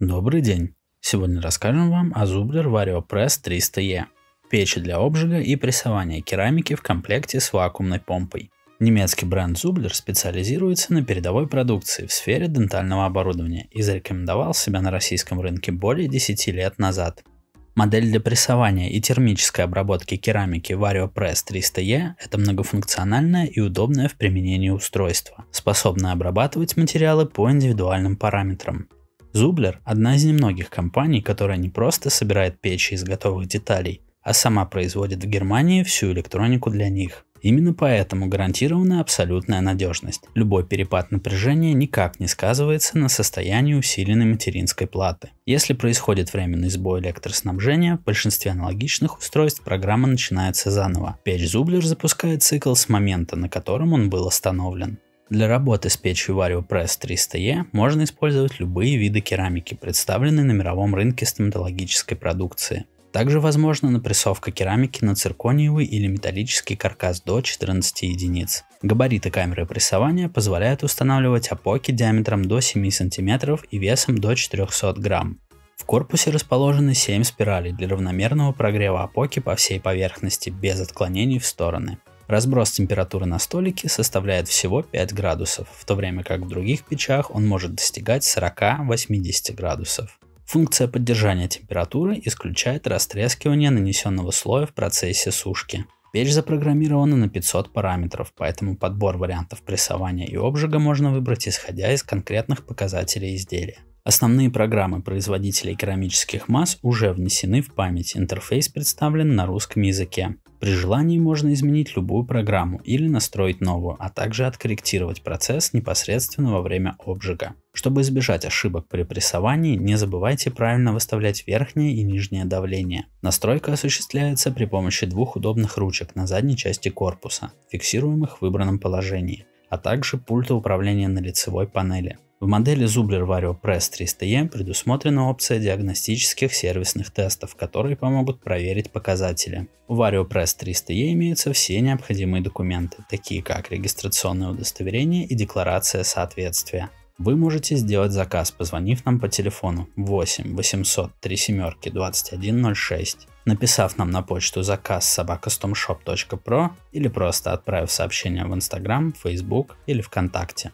Добрый день! Сегодня расскажем вам о Zubler VarioPress 300E – печи для обжига и прессования керамики в комплекте с вакуумной помпой. Немецкий бренд Zubler специализируется на передовой продукции в сфере дентального оборудования и зарекомендовал себя на российском рынке более 10 лет назад. Модель для прессования и термической обработки керамики VarioPress 300E – это многофункциональное и удобное в применении устройство, способное обрабатывать материалы по индивидуальным параметрам, Зублер – одна из немногих компаний, которая не просто собирает печи из готовых деталей, а сама производит в Германии всю электронику для них. Именно поэтому гарантирована абсолютная надежность. Любой перепад напряжения никак не сказывается на состоянии усиленной материнской платы. Если происходит временный сбой электроснабжения, в большинстве аналогичных устройств программа начинается заново. Печь Зублер запускает цикл с момента, на котором он был остановлен. Для работы с печью VarioPress 300E можно использовать любые виды керамики, представленные на мировом рынке стоматологической продукции. Также возможна напрессовка керамики на циркониевый или металлический каркас до 14 единиц. Габариты камеры прессования позволяют устанавливать опоки диаметром до 7 см и весом до 400 грамм. В корпусе расположены 7 спиралей для равномерного прогрева опоки по всей поверхности без отклонений в стороны. Разброс температуры на столике составляет всего 5 градусов, в то время как в других печах он может достигать 40-80 градусов. Функция поддержания температуры исключает растрескивание нанесенного слоя в процессе сушки. Печь запрограммирована на 500 параметров, поэтому подбор вариантов прессования и обжига можно выбрать исходя из конкретных показателей изделия. Основные программы производителей керамических масс уже внесены в память, интерфейс представлен на русском языке. При желании можно изменить любую программу или настроить новую, а также откорректировать процесс непосредственно во время обжига. Чтобы избежать ошибок при прессовании, не забывайте правильно выставлять верхнее и нижнее давление. Настройка осуществляется при помощи двух удобных ручек на задней части корпуса, фиксируемых в выбранном положении, а также пульта управления на лицевой панели. В модели Zubler Vario Press 300E предусмотрена опция диагностических сервисных тестов, которые помогут проверить показатели. У Vario Press 300E имеются все необходимые документы, такие как регистрационное удостоверение и декларация соответствия. Вы можете сделать заказ, позвонив нам по телефону 8 800 3 семерки 2106, написав нам на почту заказ собакастомшоп.про или просто отправив сообщение в Instagram, Facebook или ВКонтакте.